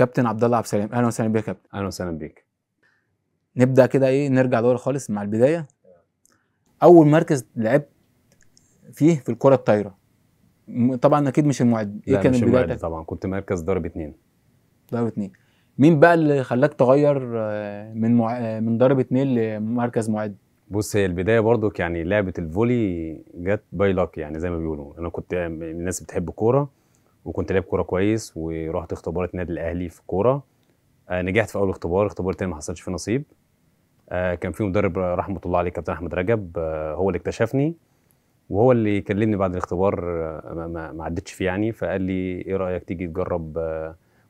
كابتن عبد الله عبد السلام اهلا وسهلا بيك يا كابتن اهلا وسهلا بيك نبدا كده ايه نرجع لورا خالص مع البدايه اول مركز لعبت فيه في الكره الطايره طبعا اكيد مش المعد ايه كان مش المعد طبعا كنت مركز ضرب اثنين ضرب اثنين مين بقى اللي خلاك تغير آه، من مع... آه، من ضرب اثنين لمركز معد بص هي البدايه برضو يعني لعبه الفولي جت باي لك يعني زي ما بيقولوا انا كنت آه، الناس بتحب الكوره وكنت لعب كوره كويس ورحت اختبارات النادي الاهلي في الكوره آه، نجحت في اول اختبار اختبار تاني ما حصلش فيه نصيب آه، كان في مدرب رحمه الله عليه كابتن احمد رجب آه، هو اللي اكتشفني وهو اللي كلمني بعد الاختبار ما, ما عدتش فيه يعني فقال لي ايه رايك تيجي تجرب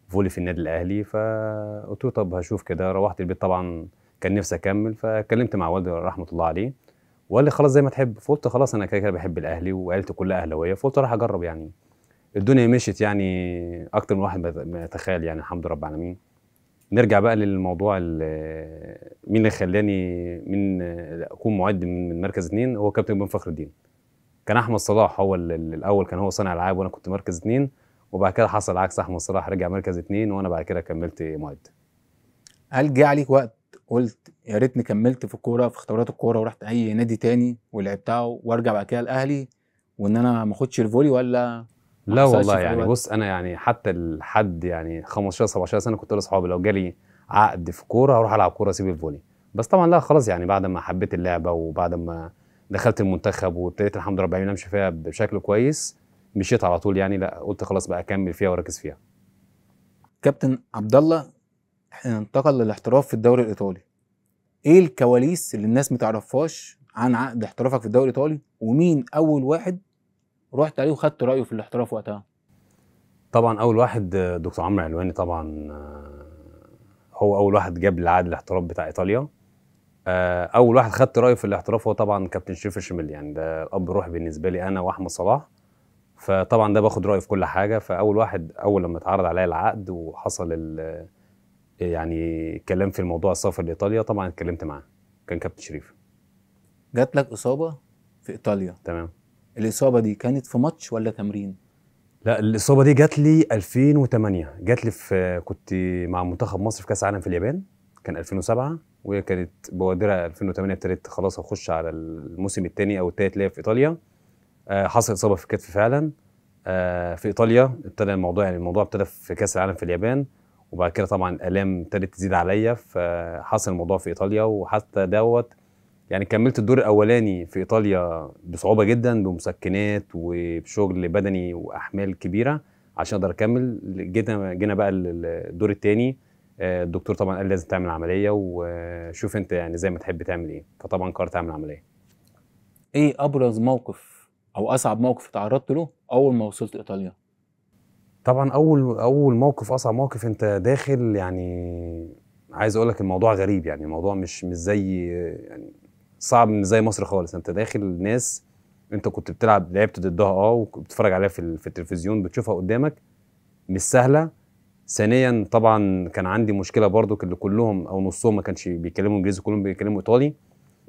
فولي في النادي الاهلي فقلت له طب هشوف كده روحت البيت طبعا كان نفسي اكمل فكلمت مع والدي رحمه الله عليه وقال لي خلاص زي ما تحب فقلت خلاص انا كده كده بحب الاهلي وعيلتي كلها اهلاويه فقلت راح اجرب يعني الدنيا مشيت يعني اكتر من واحد ما يتخيل يعني الحمد لله رب العالمين نرجع بقى للموضوع مين اللي خلاني من اكون معد من مركز اثنين هو كابتن بن فخر الدين كان احمد صلاح هو الاول كان هو صانع العاب وانا كنت مركز اثنين وبعد كده حصل عكس احمد صلاح رجع مركز اثنين وانا بعد كده كملت معد هل جه عليك وقت قلت يا ريتني كملت في الكوره في اختبارات الكوره ورحت اي نادي تاني ولعبتها وارجع بعد كده الاهلي وان انا ما اخدش الفولي ولا لا والله يعني بص انا يعني حتى لحد يعني 15 17 سنه كنت اقول لاصحابي لو جالي عقد في كوره هروح العب كوره اسيب الفولي بس طبعا لا خلاص يعني بعد ما حبيت اللعبه وبعد ما دخلت المنتخب وابتديت الحمد لله ربنا يعني امشي فيها بشكل كويس مشيت على طول يعني لا قلت خلاص بقى اكمل فيها واركز فيها كابتن عبد الله انتقل للاحتراف في الدوري الايطالي ايه الكواليس اللي الناس ما تعرفهاش عن عقد احترافك في الدوري الايطالي ومين اول واحد رحت عليه وخدت رايه في الاحتراف وقتها طبعا اول واحد دكتور عمرو علواني طبعا آه، هو اول واحد جاب العقد الاحتراف بتاع ايطاليا آه، اول واحد خدت رايه في الاحتراف هو طبعا كابتن شريف شمال يعني ده الاب الروحي بالنسبه لي انا واحمد صلاح فطبعا ده باخد رايه في كل حاجه فاول واحد اول لما اتعرض عليا العقد وحصل يعني كلام في الموضوع السفر لايطاليا طبعا اتكلمت معاه كان كابتن شريف جات لك اصابه في ايطاليا تمام الاصابه دي كانت في ماتش ولا تمرين لا الاصابه دي جات لي 2008 جات لي في كنت مع منتخب مصر في كاس العالم في اليابان كان 2007 وهي كانت بوادرها 2008 ابتدت خلاص اخش على الموسم الثاني او الثالث ليا في ايطاليا آه، حصل اصابه في الكتف فعلا آه، في ايطاليا ابتدى الموضوع يعني الموضوع ابتدى في كاس العالم في اليابان وبعد كده طبعا الالام ابتدت تزيد عليا فحصل الموضوع في ايطاليا وحتى دوت يعني كملت الدور الاولاني في ايطاليا بصعوبه جدا بمسكنات وبشغل بدني واحمال كبيره عشان اقدر اكمل جينا جينا بقى الدور الثاني آه، الدكتور طبعا قال لازم تعمل عمليه وشوف انت يعني زي ما تحب تعمل ايه فطبعا قررت اعمل عمليه ايه ابرز موقف او اصعب موقف تعرضت له اول ما وصلت ايطاليا طبعا اول اول موقف اصعب موقف انت داخل يعني عايز اقول لك الموضوع غريب يعني الموضوع مش مش زي يعني صعب زي مصر خالص انت داخل ناس انت كنت بتلعب لعبت ضدها اه وبتتفرج عليها في, في التلفزيون بتشوفها قدامك مش سهله ثانيا طبعا كان عندي مشكله برضو اللي كلهم او نصهم ما كانش بيتكلموا انجليزي كلهم بيتكلموا ايطالي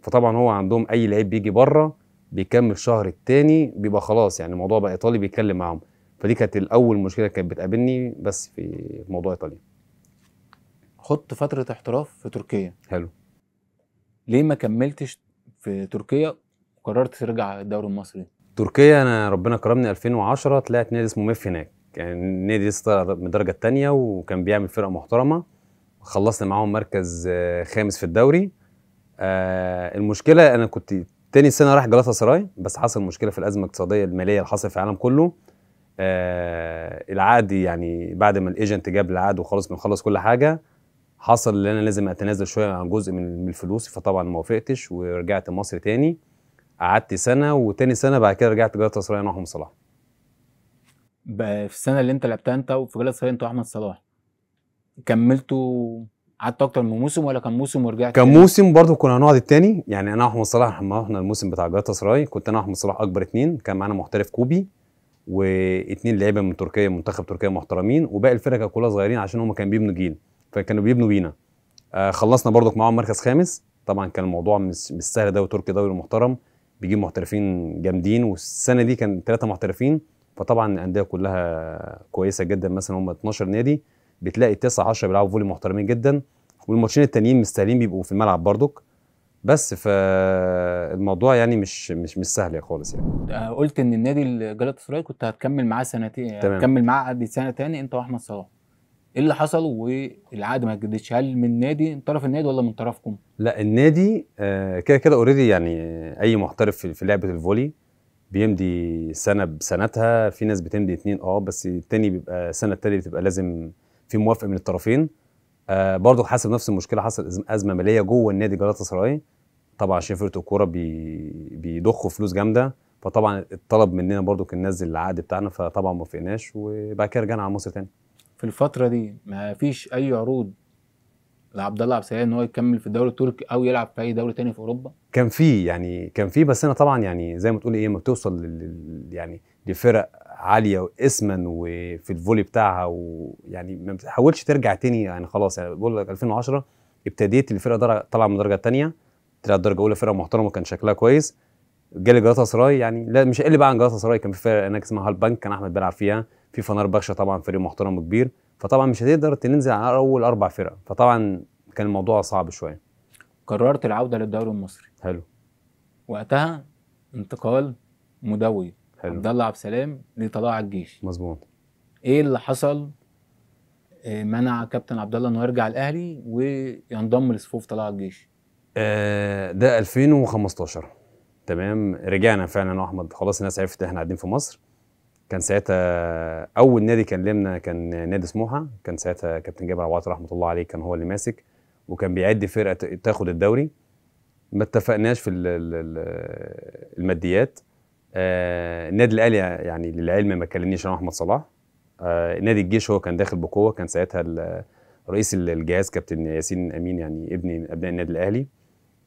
فطبعا هو عندهم اي لعيب بيجي بره بيكمل شهر الثاني بيبقى خلاص يعني الموضوع بقى ايطالي بيتكلم معاهم فدي كانت الاول مشكله كانت بتقابلني بس في موضوع ايطاليا خضت فتره احتراف في تركيا حلو ليه ما كملتش في تركيا وقررت ترجع الدوري المصري؟ تركيا انا ربنا كرمني 2010 طلعت نادي اسمه ميف هناك كان يعني نادي لسه من الدرجه الثانيه وكان بيعمل فرقه محترمه خلصنا معاهم مركز آه، خامس في الدوري آه، المشكله انا كنت تاني سنه رايح جلاتا سراي بس حصل مشكله في الازمه الاقتصاديه الماليه اللي حصلت في العالم كله آه العقد يعني بعد ما الايجنت جاب العقد وخلاص بنخلص كل حاجه حصل ان انا لازم اتنازل شويه عن جزء من الفلوس فطبعا ما وافقتش ورجعت مصر تاني قعدت سنه وتاني سنه بعد كده رجعت جلاله الصغيره انا واحمد صلاح في السنه اللي انت لعبتها انت وفي جلاله الصغيره انت واحمد صلاح كملتوا قعدت اكتر من موسم ولا كان موسم ورجعت كان موسم برضه كنا هنقعد التاني يعني انا واحمد صلاح لما رحنا الموسم بتاع جلاله سراي كنت انا واحمد صلاح اكبر اتنين كان معانا محترف كوبي واتنين لعيبه من تركيا منتخب تركيا محترمين وباقي الفرقه كلها صغيرين عشان هم كانوا بيبنوا جيل فكانوا بيبنوا بينا آه خلصنا برضك معاهم مركز خامس طبعا كان الموضوع مش مش سهل ده وتركي دوري محترم بيجيب محترفين جامدين والسنه دي كان ثلاثه محترفين فطبعا الانديه كلها كويسه جدا مثلا هم 12 نادي بتلاقي 9 10 بيلعبوا فولي محترمين جدا والماتشين التانيين مستاهلين بيبقوا في الملعب برضك بس فالموضوع يعني مش مش مش سهل خالص يعني آه، قلت ان النادي جالاتا سراي كنت هتكمل معاه سنتين تمام. هتكمل معاه قد سنه تاني انت واحمد صلاح ايه اللي حصل والعقد ما جددش هل من نادي من طرف النادي ولا من طرفكم؟ لا النادي آه، كده كده اوريدي يعني اي محترف في لعبه الفولي بيمضي سنه بسنتها في ناس بتمضي اتنين اه بس التاني بيبقى السنه التانيه بتبقى لازم في موافقه من الطرفين آه، برضه حاسب نفس المشكله حصل ازمه ماليه جوه النادي جلطة سراي طبعا شفرة الكوره بي بيضخوا فلوس جامده فطبعا الطلب مننا برضو كان ننزل العقد بتاعنا فطبعا ما وافقناش وبعد كده رجعنا على مصر تاني في الفتره دي ما فيش اي عروض لعبد الله عبد السلام ان هو يكمل في الدوري التركي او يلعب في اي دوري تاني في اوروبا؟ كان في يعني كان في بس انا طبعا يعني زي ما تقول ايه ما بتوصل لل يعني لفرق عاليه اسما وفي الفولي بتاعها ويعني ما بتحاولش ترجع تاني يعني خلاص يعني بقول لك 2010 ابتديت الفرقه درجه طالعه من الدرجه الثانيه طلعت درجه اولى فرقه محترمه كان شكلها كويس جالي جلطة سراي يعني لا مش هقل بقى عن جلطة سراي كان في فرقه هناك اسمها هالبنك كان احمد بيلعب فيها في فنار بخشة طبعا فريق محترم وكبير فطبعا مش هتقدر تنزل على اول اربع فرق فطبعا كان الموضوع صعب شويه قررت العوده للدوري المصري حلو وقتها انتقال مدوي حلو عبد الله عبد السلام لطلاع الجيش مظبوط ايه اللي حصل آه، منع كابتن عبد الله انه يرجع الاهلي وينضم لصفوف طلاع الجيش آه ده 2015 تمام رجعنا فعلا احمد خلاص الناس عرفت احنا قاعدين في مصر كان ساعتها اول نادي كلمنا كان نادي سموحه كان ساعتها كابتن جابر عبد رحمه الله عليه كان هو اللي ماسك وكان بيعد فرقه تاخد الدوري ما اتفقناش في الماديات آه، النادي الاهلي يعني للعلم ما كلمنيش انا احمد صلاح آه، نادي الجيش هو كان داخل بقوه كان ساعتها رئيس الجهاز كابتن ياسين امين يعني ابن ابناء النادي الاهلي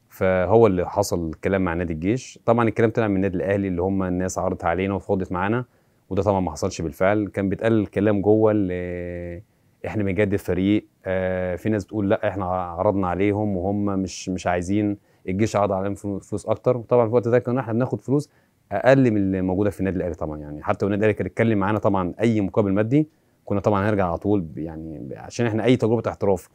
فهو اللي حصل الكلام مع نادي الجيش طبعا الكلام طلع من النادي الاهلي اللي هم الناس عرضت علينا وفضت معانا وده طبعا ما حصلش بالفعل كان بيتقال الكلام جوه اللي احنا بنجدد فريق آه في ناس بتقول لا احنا عرضنا عليهم وهم مش مش عايزين الجيش عرض عليهم فلوس اكتر وطبعا في الوقت ده كنا احنا بناخد فلوس اقل من اللي موجوده في النادي الاهلي طبعا يعني حتى والنادي الاهلي كان اتكلم معانا طبعا اي مقابل مادي كنا طبعا هنرجع على طول يعني عشان احنا اي تجربه احتراف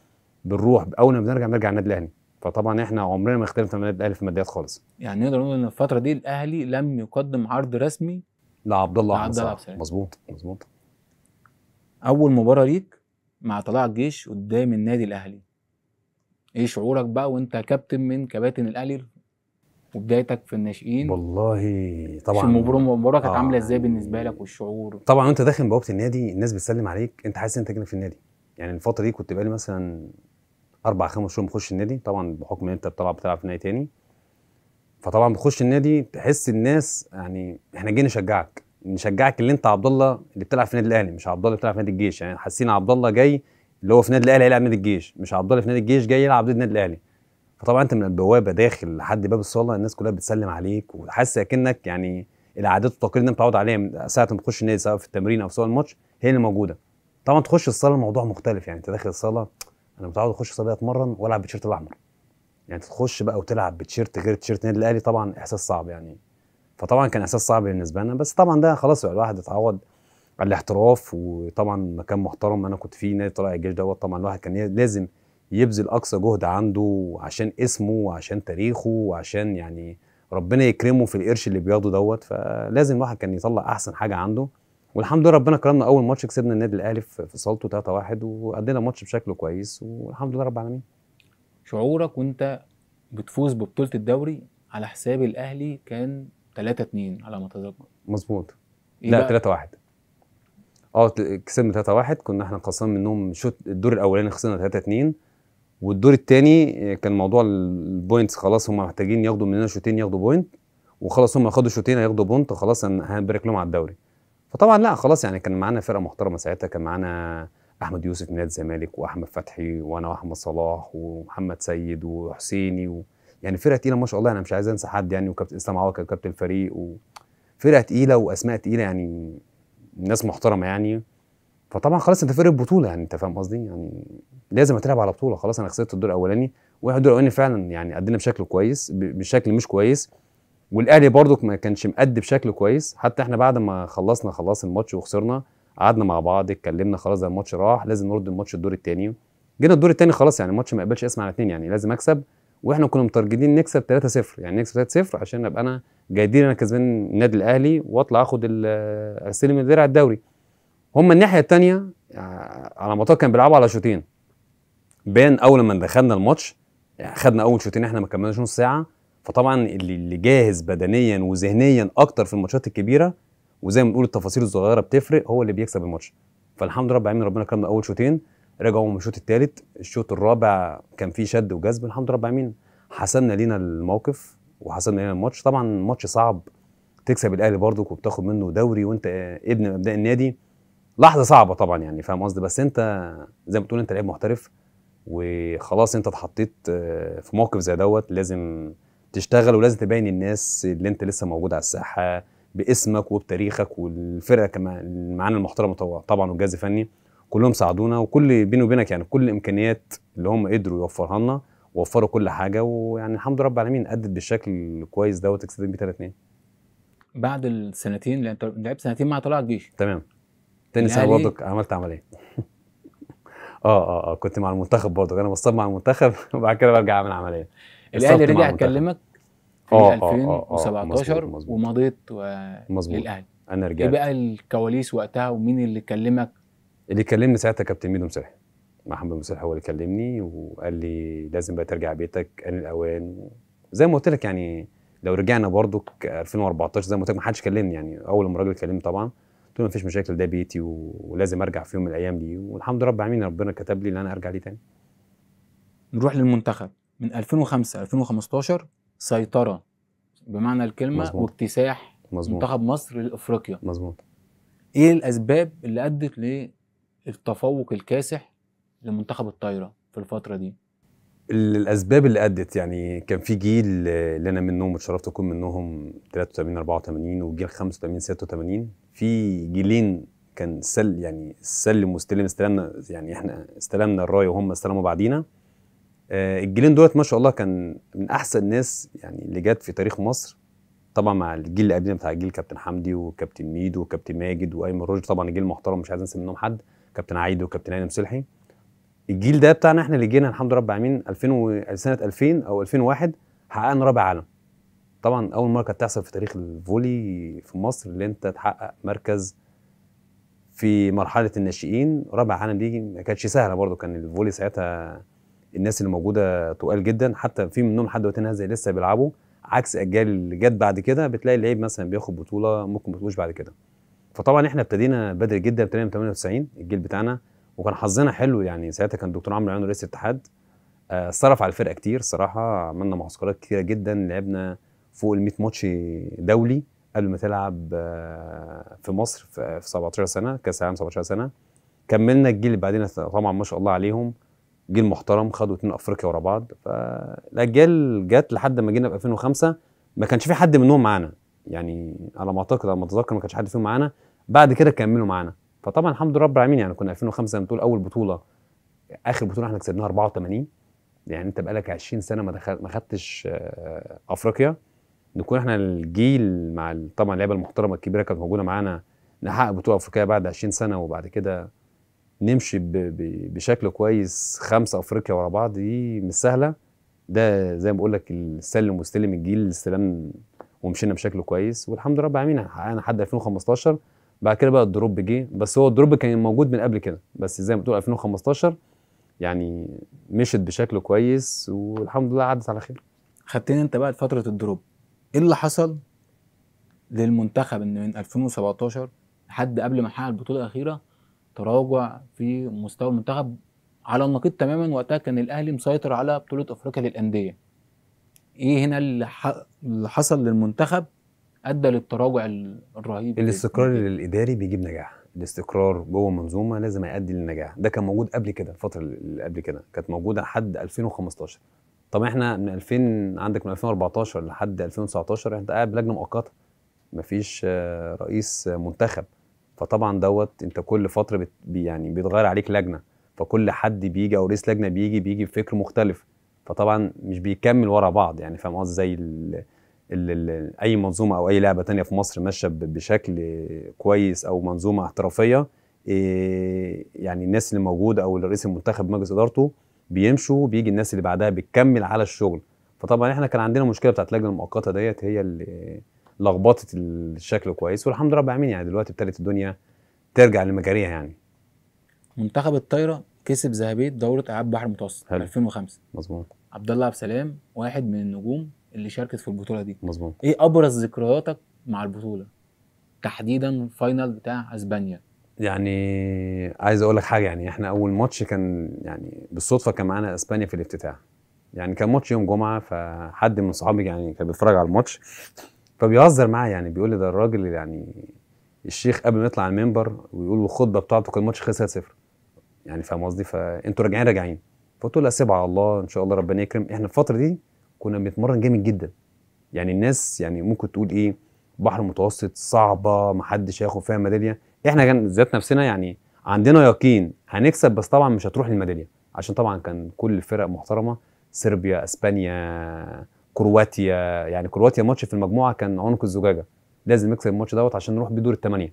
بنروح اول ما بنرجع بنرجع النادي الاهلي فطبعا احنا عمرنا ما اختلفنا من النادي الاهلي في الماديات خالص يعني نقدر نقول ان الفتره دي الاهلي لم يقدم عرض رسمي لعبد الله عبد الله مظبوط مظبوط اول مباراه ليك مع طلائع الجيش قدام النادي الاهلي ايه شعورك بقى وانت كابتن من كباتن الاهلي وبدايتك في الناشئين والله طبعا المباراه كانت آه. عامله ازاي آه. بالنسبه لك والشعور طبعا وانت داخل بوابه النادي الناس بتسلم عليك انت حاسس انت كده في النادي يعني الفتره دي كنت بقالي مثلا اربع خمس شهور بخش النادي طبعا بحكم ان انت بتلعب بتلعب في نادي تاني فطبعا بتخش النادي تحس الناس يعني احنا جايين نشجعك نشجعك اللي انت عبد الله اللي بتلعب في النادي الاهلي مش عبد الله اللي بتلعب في نادي الجيش يعني حاسين عبد الله جاي اللي هو في نادي الاهلي هيلعب نادي الجيش مش عبد الله في نادي الجيش جاي يلعب ضد النادي الاهلي فطبعا انت من البوابه داخل لحد باب الصاله الناس كلها بتسلم عليك وحاسس اكنك يعني العادات والتقاليد اللي انت متعود عليها من ساعه ما تخش النادي سواء في التمرين او سواء الماتش هي اللي موجوده طبعا تخش الصاله الموضوع مختلف يعني انت داخل الصاله انا متعود اخش الصاله اتمرن والعب بالتيشيرت الاحمر يعني تخش بقى وتلعب بتيشيرت غير تيشيرت النادي الاهلي طبعا احساس صعب يعني فطبعا كان احساس صعب بالنسبه لنا بس طبعا ده خلاص الواحد اتعود على الاحتراف وطبعا مكان محترم انا كنت فيه نادي طلائع الجيش دوت طبعا الواحد كان لازم يبذل اقصى جهد عنده عشان اسمه وعشان تاريخه وعشان يعني ربنا يكرمه في القرش اللي بياخده دوت فلازم الواحد كان يطلع احسن حاجه عنده والحمد لله ربنا كرمنا اول ماتش كسبنا النادي الاهلي في صالته 3-1 وادينا ماتش بشكل كويس والحمد لله رب العالمين شعورك وانت بتفوز ببطوله الدوري على حساب الاهلي كان 3 2 على ما اتذكر مظبوط إيه لا 3 1 اه كسبنا 3 1 كنا احنا خسران منهم شوط الدور الاولاني خسرنا 3 2 والدور الثاني كان موضوع البوينتس خلاص هم محتاجين ياخدوا مننا شوطين ياخدوا بوينت وخلاص هم خدوا شوطين هياخدوا بونت وخلاص هنبارك لهم على الدوري فطبعا لا خلاص يعني كان معانا فرقه محترمه ساعتها كان معانا احمد يوسف نادي الزمالك واحمد فتحي وانا واحمد صلاح ومحمد سيد وحسيني و... يعني فرقه تقيله ما شاء الله انا مش عايز انسى حد يعني وكابتن اسلام عوض كان كابتن الفريق وفرقه تقيله واسماء تقيله يعني ناس محترمه يعني فطبعا خلاص انت فرق بطوله يعني انت فاهم قصدي يعني لازم هتلعب على بطوله خلاص انا خسرت الدور الاولاني الدور الاولاني فعلا يعني ادينا بشكل كويس بشكل مش كويس والاهلي برضو ما كانش مأدي بشكل كويس حتى احنا بعد ما خلصنا خلاص الماتش وخسرنا قعدنا مع بعض اتكلمنا خلاص ده الماتش راح لازم نرد الماتش الدور الثاني جينا الدور الثاني خلاص يعني الماتش ما يقبلش اسم على اثنين يعني لازم اكسب واحنا كنا مترجدين نكسب 3-0 يعني نكسب 3-0 عشان ابقى انا جايدين انا كسبان النادي الاهلي واطلع اخد آه، السلم الدرع الدوري هما الناحيه الثانيه آه، على مطار كان بيلعبوا على شوطين بان اول ما دخلنا الماتش يعني خدنا اول شوطين احنا ما كملناش نص ساعه فطبعا اللي جاهز بدنيا وذهنيا اكتر في الماتشات الكبيره وزي ما بنقول التفاصيل الصغيره بتفرق هو اللي بيكسب الماتش فالحمد لله رب العالمين ربنا كرمنا اول شوطين رجعوا من الشوط الثالث الشوط الرابع كان فيه شد وجذب الحمد لله رب العالمين حسمنا لينا الموقف وحسمنا لينا الماتش طبعا ماتش صعب تكسب الاهلي برضك وبتاخد منه دوري وانت ابن مبدأ النادي لحظه صعبه طبعا يعني فاهم قصدي بس انت زي ما بتقول انت لعيب محترف وخلاص انت اتحطيت آه، في موقف زي دوت لازم تشتغل ولازم تبين الناس اللي انت لسه موجود على الساحه باسمك وبتاريخك والفرقه كمان معانا المحترمه طبعا والجهاز الفني كلهم ساعدونا وكل بيني وبينك يعني كل الامكانيات اللي هم قدروا يوفرها لنا وفروا كل حاجه ويعني الحمد لله رب العالمين ادت بالشكل الكويس ده وتكسبت بيه 3 2 بعد السنتين انت لعبت سنتين مع طلائع الجيش تمام تاني سنه برضك عملت عمليه اه اه اه كنت مع المنتخب برضك انا بصاب مع المنتخب وبعد كده برجع اعمل عمليه الاهلي رجع كلمك آه، آه، آه، في 2017 ومضيت للاهلي انا إيه رجعت ايه بقى الكواليس وقتها ومين اللي كلمك؟ اللي كلمني ساعتها كابتن ميدو مسرح محمد مسرح هو اللي كلمني وقال لي لازم بقى ترجع بيتك ان الاوان زي ما قلت لك يعني لو رجعنا برضو 2014 زي ما قلت لك ما حدش كلمني يعني اول ما الراجل كلمني طبعا قلت له ما فيش مشاكل ده بيتي ولازم ارجع في يوم من الايام دي والحمد لله رب العالمين ربنا كتب لي ان انا ارجع ليه تاني نروح للمنتخب من 2005 2015 سيطره بمعنى الكلمه مزبوط. واكتساح مزبوط. منتخب مصر لافريقيا مظبوط ايه الاسباب اللي ادت للتفوق الكاسح لمنتخب الطايره في الفتره دي الاسباب اللي ادت يعني كان في جيل اللي انا منهم اتشرفت اكون منهم 83 84 وجيل 85 86 في جيلين كان سل يعني سلم واستلم استلمنا يعني احنا استلمنا الرايه وهم استلموا بعدينا آه، الجيلين دولت ما شاء الله كان من احسن ناس يعني اللي جت في تاريخ مصر طبعا مع الجيل اللي قبلنا بتاع الجيل كابتن حمدي وكابتن ميدو وكابتن ماجد وايمن روج طبعا الجيل المحترم مش عايز انسى منهم حد كابتن عايد وكابتن ايمن سلحي الجيل ده بتاعنا احنا اللي جينا الحمد لله رب العالمين 2000 و... سنه 2000 او 2001 حققنا رابع عالم طبعا اول مره كانت تحصل في تاريخ الفولي في مصر اللي انت تحقق مركز في مرحله الناشئين رابع عالم دي ما كانتش سهله برضو كان الفولي ساعتها الناس اللي موجوده تقال جدا حتى في منهم لحد دلوقتي نازل لسه بيلعبوا عكس اجيال اللي جت بعد كده بتلاقي اللعيب مثلا بياخد بطوله ممكن ما تقولش بعد كده فطبعا احنا ابتدينا بدري جدا ابتدينا من 98 الجيل بتاعنا وكان حظنا حلو يعني ساعتها كان الدكتور عمرو عيون رئيس الاتحاد آه، صرف على الفرقه كتير الصراحه عملنا معسكرات كتيره جدا لعبنا فوق ال 100 ماتش دولي قبل ما تلعب آه، في مصر في 17 آه، سنه كاس العالم 17 سنه كملنا الجيل اللي بعدين طبعا ما شاء الله عليهم جيل محترم خدوا اتنين افريقيا ورا بعض فالاجيال جت لحد ما جينا في 2005 ما كانش في حد منهم معانا يعني على ما اعتقد على ما اتذكر ما كانش حد فيهم معانا بعد كده كملوا معانا فطبعا الحمد لله رب العالمين يعني كنا 2005 زي ما بتقول اول بطوله اخر بطوله احنا كسبناها 84 يعني انت بقالك 20 سنه ما دخل ما خدتش آه، افريقيا نكون احنا الجيل مع طبعا اللعيبه المحترمه الكبيره كانت موجوده معانا نحقق بطوله افريقيه بعد 20 سنه وبعد كده نمشي بشكل كويس خمسه افريقيا ورا بعض دي مش سهله ده زي ما بقول لك السلم واستلم الجيل استلم ومشينا بشكل كويس والحمد لله رب العالمين حققنا لحد 2015 بعد كده بقى الدروب جه بس هو الدروب كان موجود من قبل كده بس زي ما بتقول 2015 يعني مشت بشكل كويس والحمد لله عدت على خير خدتني انت بقى لفتره الدروب ايه اللي حصل للمنتخب ان من 2017 لحد قبل ما يحقق البطوله الاخيره تراجع في مستوى المنتخب على النقيض تماما وقتها كان الاهلي مسيطر على بطوله افريقيا للانديه ايه هنا اللي, اللي حصل للمنتخب ادى للتراجع الرهيب الاستقرار الاداري بيجيب نجاح الاستقرار جوه منظومه لازم يؤدي للنجاح ده كان موجود قبل كده الفتره اللي قبل كده كانت موجوده لحد 2015 طب احنا من 2000 عندك من 2014 لحد 2019 انت قاعد بلجنه مؤقته مفيش آه، رئيس منتخب فطبعا دوت انت كل فتره بت يعني بيتغير عليك لجنه فكل حد بيجي او رئيس لجنه بيجي بيجي بفكر مختلف فطبعا مش بيكمل ورا بعض يعني فاهم قصدي زي اي منظومه او اي لعبه تانية في مصر ماشيه بشكل كويس او منظومه احترافيه إيه يعني الناس اللي موجوده او رئيس المنتخب مجلس ادارته بيمشوا بيجي الناس اللي بعدها بتكمل على الشغل فطبعا احنا كان عندنا مشكله بتاعت اللجنه المؤقته ديت هي اللي لخبطت الشكل كويس والحمد لله رب العالمين يعني دلوقتي ابتدت الدنيا ترجع لمجاريها يعني منتخب الطايره كسب ذهبيه دوره العاب بحر المتوسط 2005 مظبوط عبد الله عبد السلام واحد من النجوم اللي شاركت في البطوله دي مظبوط ايه ابرز ذكرياتك مع البطوله تحديدا فاينل بتاع اسبانيا يعني عايز اقول لك حاجه يعني احنا اول ماتش كان يعني بالصدفه كان معانا اسبانيا في الافتتاح يعني كان ماتش يوم جمعه فحد من صحابي يعني كان بيتفرج على الماتش فبيهزر معايا يعني بيقول لي ده الراجل يعني الشيخ قبل ما يطلع على المنبر ويقول الخطبه بتاعته كان الماتش خسر صفر يعني فاهم قصدي فانتوا راجعين راجعين فقلت له سيبها على الله ان شاء الله ربنا يكرم احنا الفتره دي كنا بنتمرن جامد جدا يعني الناس يعني ممكن تقول ايه بحر متوسط صعبه محدش هياخد فيها ميداليا احنا ذات نفسنا يعني عندنا يقين هنكسب بس طبعا مش هتروح للميداليا عشان طبعا كان كل الفرق محترمه صربيا اسبانيا كرواتيا يعني كرواتيا ماتش في المجموعه كان عنق الزجاجه لازم نكسب الماتش دوت عشان نروح بدور الثمانيه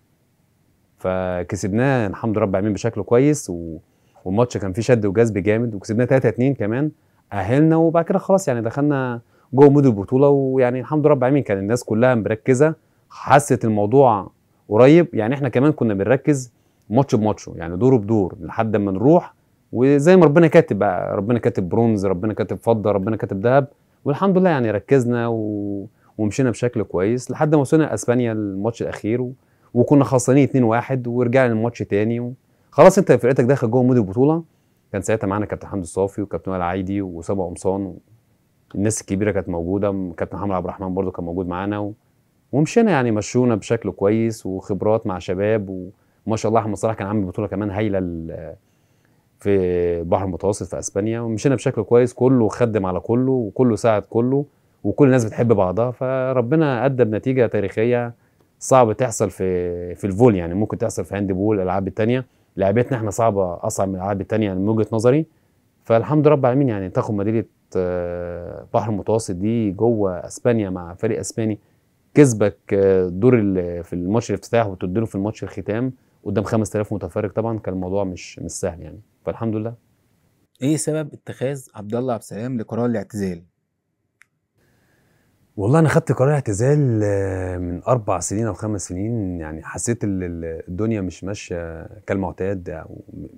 فكسبناه الحمد لله رب العالمين بشكل كويس و... والماتش كان فيه شد وجذب جامد وكسبناه 3 2 كمان اهلنا وبعد كده خلاص يعني دخلنا جوه مود البطوله ويعني الحمد لله رب العالمين كان الناس كلها مركزه حست الموضوع قريب يعني احنا كمان كنا بنركز ماتش بماتشه يعني دور بدور لحد ما نروح وزي ما ربنا كاتب بقى ربنا كاتب برونز ربنا كاتب فضه ربنا كاتب ذهب والحمد لله يعني ركزنا و... ومشينا بشكل كويس لحد ما وصلنا اسبانيا الماتش الاخير و... وكنا خسرانين 2-1 ورجعنا للماتش تاني و... خلاص انت فرقتك داخل جوه مود البطوله كان ساعتها معانا كابتن حمدي الصافي وكابتن وائل عايدي وصابع قمصان و... الناس الكبيره كانت موجوده كابتن محمد عبد الرحمن برده كان موجود معانا و... ومشينا يعني مشونا بشكل كويس وخبرات مع شباب وما شاء الله احمد صلاح كان عامل بطوله كمان هايله في البحر المتوسط في اسبانيا ومشينا بشكل كويس كله خدم على كله وكله ساعد كله وكل الناس بتحب بعضها فربنا ادى بنتيجه تاريخيه صعب تحصل في في الفول يعني ممكن تحصل في هاند بول الالعاب الثانيه لعبتنا احنا صعبه اصعب من الالعاب الثانيه من وجهه نظري فالحمد رب العالمين يعني تاخد ميداليه آه، بحر المتوسط دي جوه اسبانيا مع فريق اسباني كسبك آه، دور في الماتش الافتتاح وتديله في الماتش الختام قدام 5000 متفرج طبعا كان الموضوع مش مش سهل يعني فالحمد لله ايه سبب اتخاذ عبد الله عبد السلام لقرار الاعتزال؟ والله انا خدت قرار اعتزال آه، من اربع سنين او خمس سنين يعني حسيت الدنيا مش ماشيه كالمعتاد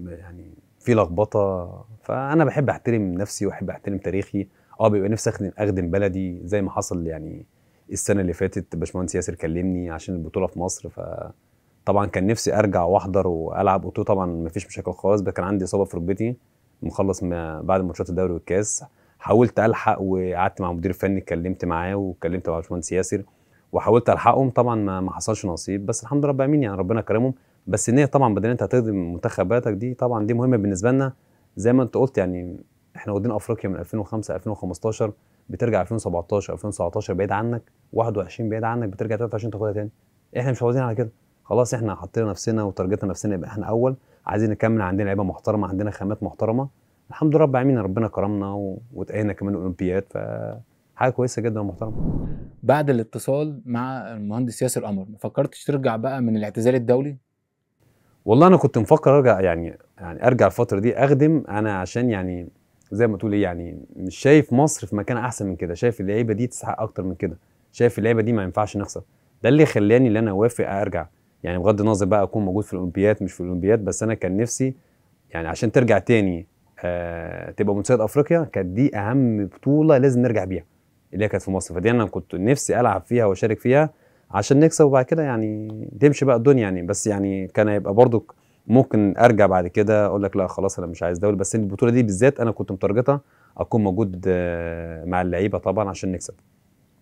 يعني في لخبطه فانا بحب احترم نفسي واحب احترم تاريخي اه بيبقى نفسي اخدم اخدم بلدي زي ما حصل يعني السنه اللي فاتت باشمهندس ياسر كلمني عشان البطوله في مصر ف طبعا كان نفسي ارجع واحضر والعب اوتو طبعا مفيش مشاكل خالص كان عندي اصابه في ركبتي مخلص ما بعد ماتشات الدوري والكاس حاولت الحق وقعدت مع مدير فني اتكلمت معاه واتكلمت مع باشمهندس ياسر وحاولت الحقهم طبعا ما حصلش نصيب بس الحمد لله رب امين يعني ربنا كرمهم بس النيه طبعا بدل انت هتخدم منتخباتك دي طبعا دي مهمه بالنسبه لنا زي ما انت قلت يعني احنا واخدين افريقيا من 2005 2015 بترجع 2017 2019 بعيد عنك 21 بعيد عنك بترجع 23 تاخدها تاني احنا مش عاوزين على كده خلاص احنا حطينا نفسنا وترجتنا نفسنا يبقى احنا اول عايزين نكمل عندنا لعيبه محترمه عندنا خامات محترمه الحمد لله رب العالمين ربنا كرمنا وتأهلنا كمان اولمبياد ف حاجه كويسه جدا ومحترمه بعد الاتصال مع المهندس ياسر قمر ما فكرتش ترجع بقى من الاعتزال الدولي والله انا كنت مفكر ارجع يعني يعني ارجع الفتره دي اخدم انا عشان يعني زي ما تقول ايه يعني مش شايف مصر في مكان احسن من كده شايف اللعيبه دي تستحق اكتر من كده شايف اللعيبه دي ما ينفعش نخسر ده اللي خلاني ان انا اوافق ارجع يعني بغض النظر بقى اكون موجود في الاولمبياد مش في الاولمبياد بس انا كان نفسي يعني عشان ترجع تاني آه تبقى منتخب افريقيا كانت دي اهم بطوله لازم نرجع بيها اللي هي كانت في مصر فدي انا كنت نفسي العب فيها واشارك فيها عشان نكسب وبعد كده يعني تمشي بقى الدنيا يعني بس يعني كان هيبقى برضك ممكن ارجع بعد كده اقول لك لا خلاص انا مش عايز دوري بس البطوله دي بالذات انا كنت مترجطه اكون موجود آه، مع اللعيبه طبعا عشان نكسب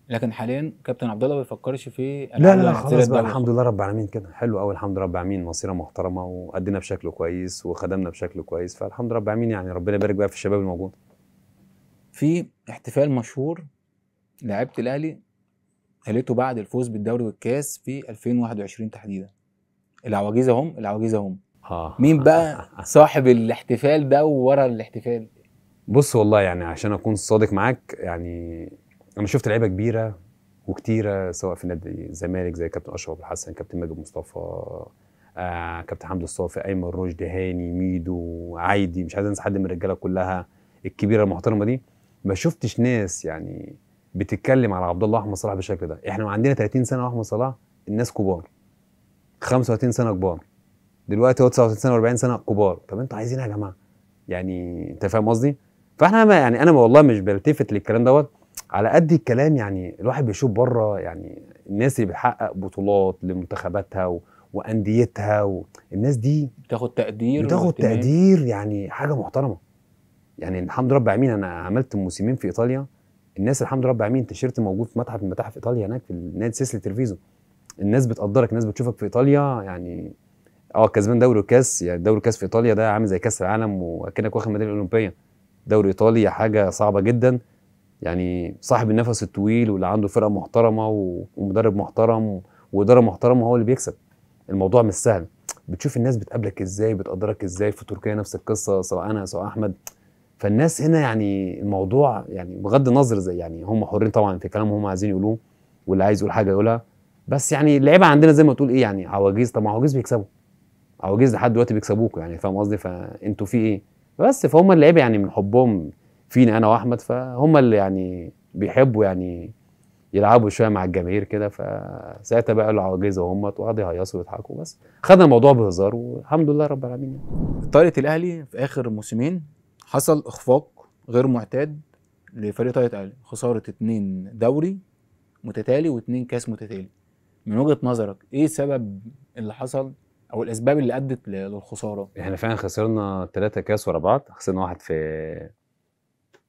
لكن حاليا كابتن عبد الله ما بيفكرش في لا لا, لا خلاص بقى الحمد لله رب العالمين كده حلو قوي الحمد لله رب العالمين مصيره محترمه وادينا بشكل كويس وخدمنا بشكل كويس فالحمد لله رب العالمين يعني ربنا يبارك بقى في الشباب الموجود في احتفال مشهور لعيبه الاهلي قالته بعد الفوز بالدوري والكاس في 2021 تحديدا العواجيز هم العواجيز هم آه. مين بقى صاحب الاحتفال ده وورا الاحتفال بص والله يعني عشان اكون صادق معاك يعني انا شفت لعيبه كبيره وكتيره سواء في نادي الزمالك زي كابتن اشرف الحسن كابتن ماجد مصطفى آه، كابتن حمد الصافي ايمن رشدي هاني ميدو عايدي مش عايز انسى حد من الرجاله كلها الكبيره المحترمه دي ما شفتش ناس يعني بتتكلم على عبد الله احمد صلاح بالشكل ده احنا عندنا 30 سنه واحمد صلاح الناس كبار 35 سنه كبار دلوقتي هو 39 سنه و40 سنه كبار طب انتوا عايزين ايه يا جماعه يعني انت فاهم قصدي فاحنا ما يعني انا والله مش بلتفت للكلام دوت على قد الكلام يعني الواحد بيشوف بره يعني الناس اللي بتحقق بطولات لمنتخباتها و... وانديتها و... الناس دي بتاخد تقدير بتاخد تقدير يعني حاجه محترمه يعني الحمد لله رب العالمين انا عملت موسمين في ايطاليا الناس الحمد لله رب العالمين تيشيرت موجود في متحف من في ايطاليا هناك في نادي سيسلي ترفيزو الناس بتقدرك الناس بتشوفك في ايطاليا يعني اه كسبان دوري وكاس يعني دوري الكاس في ايطاليا ده عامل زي كاس العالم واكنك واخد ميداليه اولمبيه دوري ايطالي حاجه صعبه جدا يعني صاحب النفس الطويل واللي عنده فرقه محترمه ومدرب محترم واداره محترمه هو اللي بيكسب الموضوع مش سهل بتشوف الناس بتقابلك ازاي بتقدرك ازاي في تركيا نفس القصه سواء انا سواء احمد فالناس هنا يعني الموضوع يعني بغض النظر زي يعني هم حرين طبعا في كلامهم هم عايزين يقولوه واللي عايز يقول حاجه يقولها بس يعني اللعيبه عندنا زي ما تقول ايه يعني عواجيز طب ما عواجيز بيكسبوا عواجيز لحد دلوقتي بيكسبوكوا يعني فاهم قصدي فانتوا في ايه بس فهم اللعيبه يعني من حبهم فيني انا واحمد فهم اللي يعني بيحبوا يعني يلعبوا شويه مع الجماهير كده فساعتها بقى قالوا عواجيز وهم وقعدوا يهيصوا ويضحكوا بس خدنا الموضوع بهزار والحمد لله رب العالمين يعني. طايره الاهلي في اخر موسمين حصل اخفاق غير معتاد لفريق طايره الاهلي خساره اثنين دوري متتالي واثنين كاس متتالي من وجهه نظرك ايه سبب اللي حصل او الاسباب اللي ادت للخساره احنا فعلا خسرنا ثلاثة كاس ورا بعض خسرنا واحد في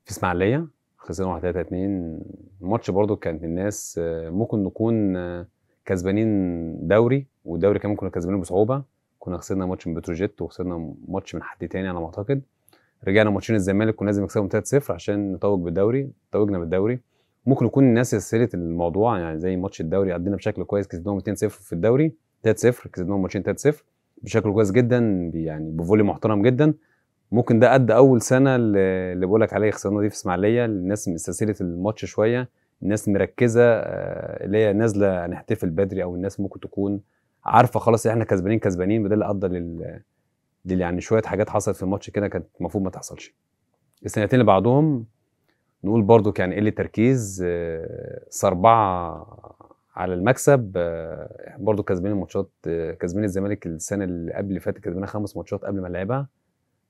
في اسماعيليه خسرنا 1 3 2 الماتش برده كانت الناس آه، ممكن نكون آه، كسبانين دوري والدوري كمان كنا كسبانين بصعوبه كنا خسرنا ماتش من بتروجيت وخسرنا ماتش من حد تاني على ما اعتقد رجعنا ماتشين الزمالك كنا لازم نكسبهم 3-0 عشان نتوج بالدوري توجنا بالدوري ممكن يكون الناس سلسله الموضوع يعني زي ماتش الدوري عدينا بشكل كويس كسبناهم 2-0 في الدوري 3-0 كسبناهم ماتشين 3-0 بشكل كويس جدا يعني بفولي محترم جدا ممكن ده قد اول سنه اللي بقول لك عليه خسرنا دي في اسماعيليه الناس مستسهلت الماتش شويه الناس مركزه آه، اللي هي نازله هنحتفل بدري او الناس ممكن تكون عارفه خلاص احنا كسبانين كسبانين وده اللي ادى لل يعني شويه حاجات حصلت في الماتش كده كانت المفروض ما تحصلش السنتين اللي بعدهم نقول برضو كان قله تركيز اربعه آه، على المكسب آه، برضو كسبانين الماتشات كسبانين الزمالك السنه اللي قبل اللي فاتت كسبنا خمس ماتشات قبل ما نلعبها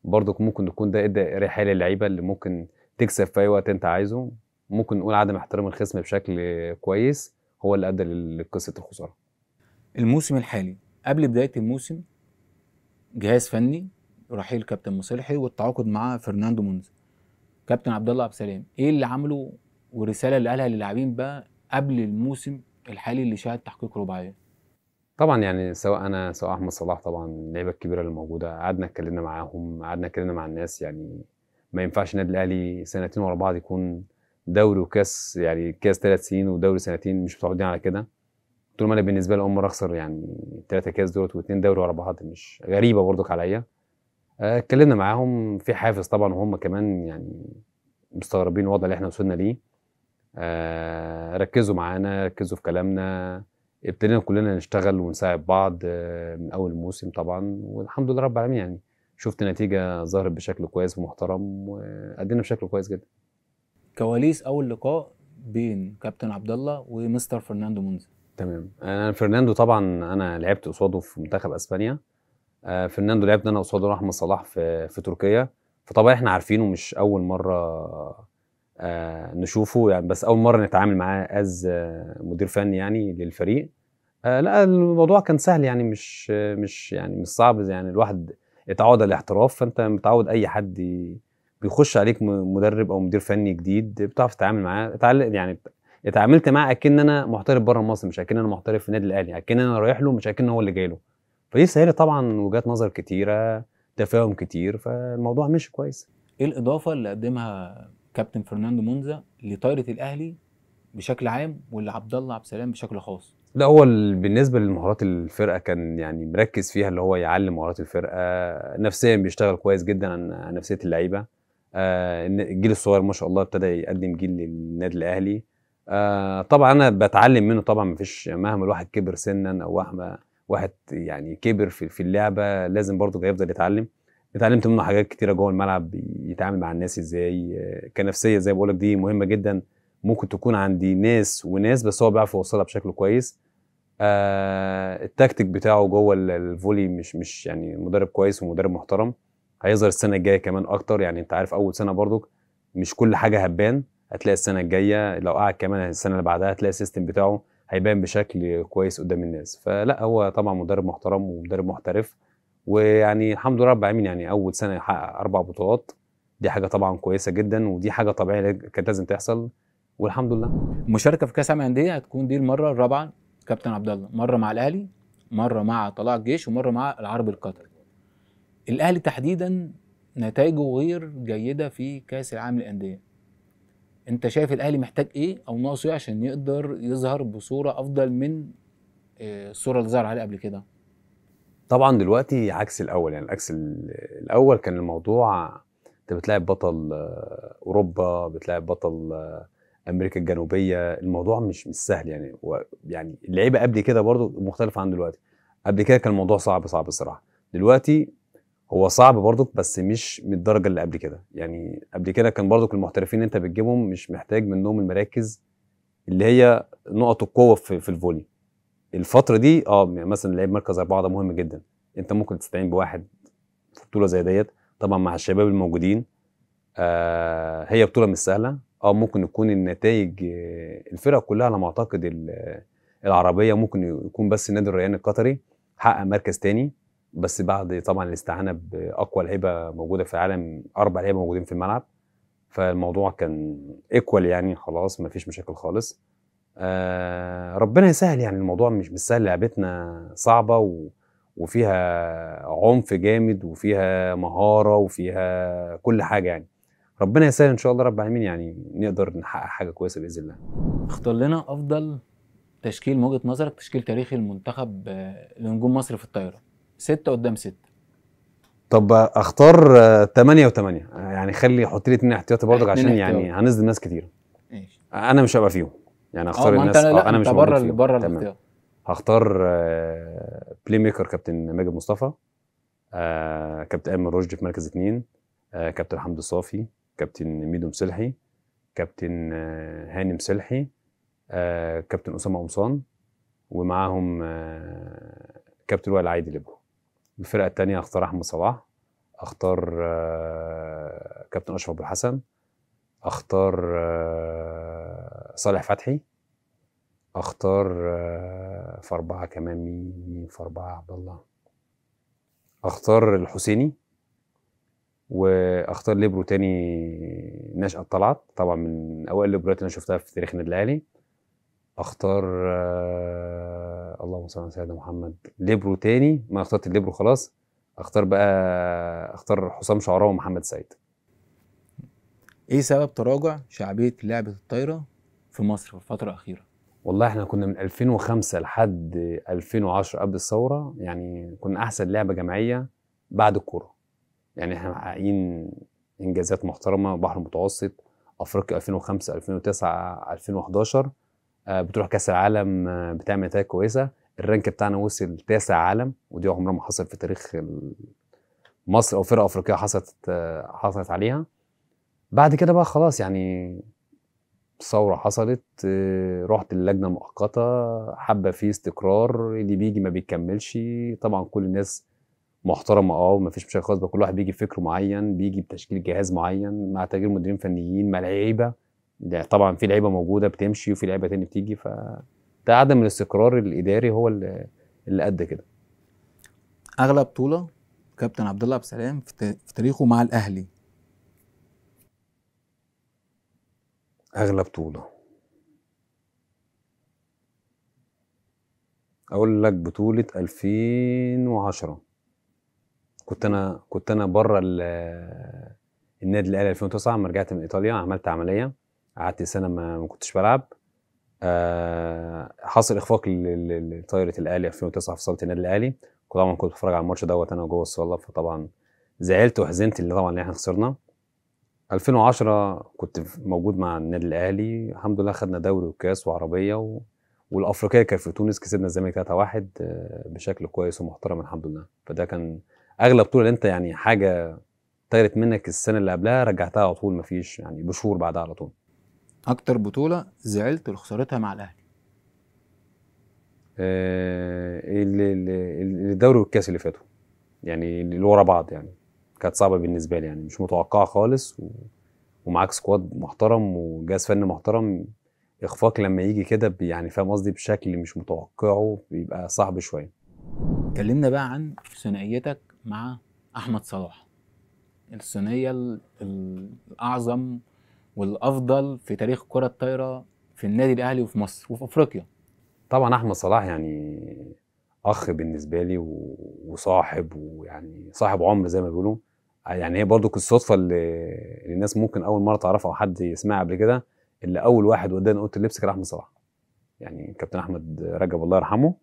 برضك ممكن تكون ده ادى اريحيه للعيبه اللي ممكن تكسب في اي وقت انت عايزه ممكن نقول عدم احترام الخصم بشكل كويس هو اللي ادى لقصه الخساره الموسم الحالي قبل بدايه الموسم جهاز فني رحيل كابتن مصلحي والتعاقد مع فرناندو مونز كابتن عبد الله عبد السلام ايه اللي عمله والرساله اللي قالها للاعبين بقى قبل الموسم الحالي اللي شهد تحقيق رباعيه طبعا يعني سواء انا سواء احمد صلاح طبعا اللعيبه الكبيره اللي موجوده قعدنا اتكلمنا معاهم قعدنا اتكلمنا مع الناس يعني ما ينفعش النادي الاهلي سنتين ورا بعض يكون دوري وكاس يعني كاس ثلاث سنين ودوري سنتين مش متعودين على كده طول ما انا بالنسبه لي اول مره اخسر يعني ثلاثه كاس دولت واثنين دوري ورا بعض مش غريبه برضك عليا آه، اتكلمنا معاهم في حافز طبعا وهم كمان يعني مستغربين الوضع اللي احنا وصلنا ليه آه، ركزوا معانا ركزوا في كلامنا ابتدينا كلنا نشتغل ونساعد بعض آه، من اول الموسم طبعا والحمد لله رب العالمين يعني شفت نتيجه ظهرت بشكل كويس ومحترم وادينا بشكل كويس جدا كواليس اول لقاء بين كابتن عبد الله ومستر فرناندو مونز تمام انا فرناندو طبعا انا لعبت قصاده في منتخب اسبانيا آه، فرناندو لعبت انا قصاده احمد صلاح في في تركيا فطبعا احنا عارفينه مش اول مره آه، نشوفه يعني بس اول مره نتعامل معاه از آه، مدير فني يعني للفريق آه، لا الموضوع كان سهل يعني مش مش يعني مش صعب يعني الواحد اتعود على الاحتراف فانت متعود اي حد بيخش عليك مدرب او مدير فني جديد بتعرف تتعامل معاه اتعلق يعني اتعاملت معاه اكن انا محترف بره مصر مش اكن انا محترف في النادي الاهلي اكن انا رايح له مش اكن هو اللي جاي له فدي سهله طبعا وجهات نظر كتيره تفاهم كتير فالموضوع مشي كويس ايه الاضافه اللي قدمها كابتن فرناندو مونزا لطايره الاهلي بشكل عام ولعبد الله عبد السلام بشكل خاص لا هو بالنسبه لمهارات الفرقه كان يعني مركز فيها اللي هو يعلم مهارات الفرقه نفسيا بيشتغل كويس جدا عن نفسيه اللعيبه آه، الجيل الصغير ما شاء الله ابتدى يقدم جيل للنادي الاهلي آه، طبعا انا بتعلم منه طبعا ما فيش مهما الواحد كبر سنا او واحد يعني كبر في اللعبه لازم برضه يفضل يتعلم اتعلمت منه حاجات كتيره جوه الملعب يتعامل مع الناس ازاي كنفسيه زي ما بقول لك دي مهمه جدا ممكن تكون عندي ناس وناس بس هو بيعرف يوصلها بشكل كويس آه التكتيك بتاعه جوه الفولي مش مش يعني مدرب كويس ومدرب محترم هيظهر السنه الجايه كمان اكتر يعني انت عارف اول سنه برضك مش كل حاجه هتبان هتلاقي السنه الجايه لو قعد كمان السنه اللي بعدها هتلاقي السيستم بتاعه هيبان بشكل كويس قدام الناس فلا هو طبعا مدرب محترم ومدرب محترف ويعني الحمد لله رب العالمين يعني اول سنه يحقق اربع بطولات دي حاجه طبعا كويسه جدا ودي حاجه طبيعيه كانت لازم تحصل والحمد لله المشاركه في كاس العالم الانديه هتكون دي المره الرابعه كابتن عبد الله مره مع الاهلي مره مع طلائع الجيش ومره مع العرب القطري الاهلي تحديدا نتائجه غير جيده في كاس العالم الانديه انت شايف الاهلي محتاج ايه او ناقصه ايه عشان يقدر يظهر بصوره افضل من الصوره آه، اللي ظهر عليها قبل كده طبعا دلوقتي عكس الاول يعني العكس الاول كان الموضوع انت بتلاعب بطل اوروبا بتلاعب بطل امريكا الجنوبيه الموضوع مش مش سهل يعني و يعني اللعيبه قبل كده برضو مختلفه عن دلوقتي قبل كده كان الموضوع صعب صعب الصراحه دلوقتي هو صعب برضك بس مش من الدرجه اللي قبل كده يعني قبل كده كان برضك المحترفين انت بتجيبهم مش محتاج منهم المراكز اللي هي نقط القوه في, في الفولي الفتره دي اه يعني مثلا لعيب مركز اربعه ده مهم جدا انت ممكن تستعين بواحد في بطوله زي ديت طبعا مع الشباب الموجودين آه هي بطوله مش سهله اه ممكن يكون النتائج آه، الفرق كلها على ما اعتقد آه، العربيه ممكن يكون بس النادي الريان القطري حقق مركز تاني بس بعد طبعا الاستعانه باقوى لعيبه موجوده في العالم اربع لعيبه موجودين في الملعب فالموضوع كان ايكوال يعني خلاص مفيش مشاكل خالص آه، ربنا يسهل يعني الموضوع مش بالسهل لعبتنا صعبه و وفيها عنف جامد وفيها مهاره وفيها كل حاجه يعني ربنا يسهل ان شاء الله رب العالمين يعني نقدر نحقق حاجه كويسه باذن الله اختار لنا افضل تشكيل من وجهه نظرك تشكيل تاريخي المنتخب آه، لنجوم مصر في الطايره ستة قدام ستة طب اختار 8 آه، و8 يعني خلي حط لي اثنين احتياطي برضك عشان يعني هنزل ناس كتير ماشي انا مش هبقى فيهم يعني آه، اختار الناس آه، انا, انا مش بره اللي بره الاختيار هختار بلاي آه، ميكر كابتن ماجد مصطفى كابتن ايمن رشدي في مركز اثنين كابتن حمدي صافي كابتن ميدو مسلحي كابتن هاني مسلحي كابتن اسامه قمصان ومعاهم كابتن وائل عايد ليبرو الفرقه الثانيه هختار احمد صلاح اختار كابتن اشرف ابو الحسن اختار صالح فتحي اختار آه، في اربعه كمان مين مين في اربعه عبد الله اختار الحسيني واختار ليبرو تاني نشأة طلعت طبعا من اوائل الليبرات اللي انا شفتها في تاريخ النادي الاهلي اختار آه اللهم صل على سيدنا محمد ليبرو تاني ما اخترت الليبرو خلاص اختار بقى اختار حسام شعراوي ومحمد سعيد ايه سبب تراجع شعبيه لعبه الطايره في مصر في الفتره الاخيره والله احنا كنا من 2005 لحد 2010 قبل الثوره يعني كنا احسن لعبه جماعيه بعد الكوره يعني احنا محققين انجازات محترمه بحر المتوسط افريقيا 2005 2009 2011 بتروح كاس العالم آه، بتعمل نتائج كويسه الرانك بتاعنا وصل تاسع عالم ودي عمرها ما حصل في تاريخ مصر او فرقه افريقيه حصلت آه، حصلت عليها بعد كده بقى خلاص يعني ثوره حصلت آه، رحت اللجنه مؤقته حابه في استقرار اللي بيجي ما بيكملش طبعا كل الناس محترمه اه ومفيش مشاكل خالص كل واحد بيجي بفكر معين بيجي بتشكيل جهاز معين مع تغيير مديرين فنيين مع لعيبه طبعا في لعيبه موجوده بتمشي وفي لعيبه تاني بتيجي ف ده عدم الاستقرار الاداري هو اللي اللي ادى كده اغلى بطوله كابتن عبد الله عبد السلام في تاريخه مع الاهلي أغلى بطولة أقول لك بطولة 2010 كنت أنا كنت أنا بره النادي الأهلي 2009 لما رجعت من إيطاليا عملت عملية قعدت سنة ما كنتش بلعب أه حصل اخفاق لطايره الاهلي 2009 في صاله النادي الاهلي طبعا كنت بتفرج على الماتش دوت انا وجوه الصاله فطبعا زعلت وحزنت اللي طبعا احنا خسرنا 2010 كنت موجود مع النادي الاهلي الحمد لله خدنا دوري وكاس وعربيه و... والافريقيه كانت في تونس كسبنا الزمالك 3-1 آه، بشكل كويس ومحترم الحمد لله فده كان اغلب بطوله اللي انت يعني حاجه طارت منك السنه اللي قبلها رجعتها على طول مفيش يعني بشهور بعدها على طول اكتر بطوله زعلت لخسارتها مع الاهلي ااا آه الدوري والكاس اللي فاتوا يعني اللي ورا بعض يعني كانت صعبه بالنسبه لي يعني مش متوقعه خالص و... ومعاك سكواد محترم وجهاز فني محترم اخفاق لما يجي كده يعني فاهم قصدي بشكل مش متوقعه بيبقى صعب شويه كلمنا بقى عن ثنائيتك مع احمد صلاح الثنائيه الاعظم والافضل في تاريخ الكره الطايره في النادي الاهلي وفي مصر وفي افريقيا طبعا احمد صلاح يعني اخ بالنسبه لي وصاحب ويعني صاحب عمر زي ما بيقولوا آه، يعني هي برضو الصدفه اللي, اللي الناس ممكن اول مره تعرفها او حد يسمعها قبل كده اللي اول واحد وداني اوضه اللبس كان احمد صلاح يعني كابتن احمد رجب الله يرحمه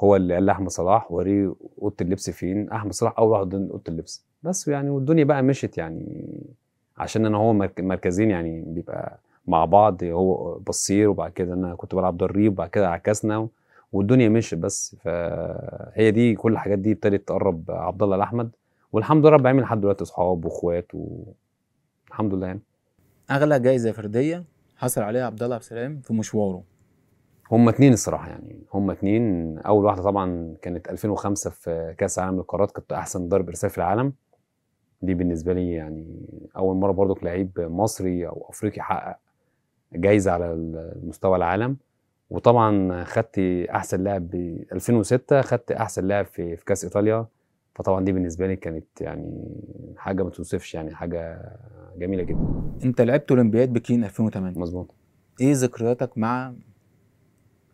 هو اللي قال لاحمد صلاح وريه اوضه اللبس فين احمد صلاح اول واحد وداني اوضه اللبس بس يعني والدنيا بقى مشيت يعني عشان انا هو مركزين يعني بيبقى مع بعض هو بصير وبعد كده انا كنت بلعب ضريب وبعد كده عكسنا والدنيا مشيت بس فهي دي كل الحاجات دي ابتدت تقرب عبد الله لاحمد والحمد لله رب العالمين لحد دلوقتي اصحاب واخوات والحمد لله يعني اغلى جايزه فرديه حصل عليها عبد الله عبد السلام في مشواره هما اتنين الصراحه يعني هما اتنين اول واحده طبعا كانت 2005 في كاس العالم للقارات كنت احسن ضرب ارسال في العالم دي بالنسبه لي يعني اول مره برضو لعيب مصري او افريقي حقق جايزه على المستوى العالم وطبعا خدت احسن لاعب ب 2006 خدت احسن لاعب في كاس ايطاليا فطبعا دي بالنسبه لي كانت يعني حاجه ما توصفش يعني حاجه جميله جدا انت لعبت اولمبياد بكين 2008 مظبوط ايه ذكرياتك مع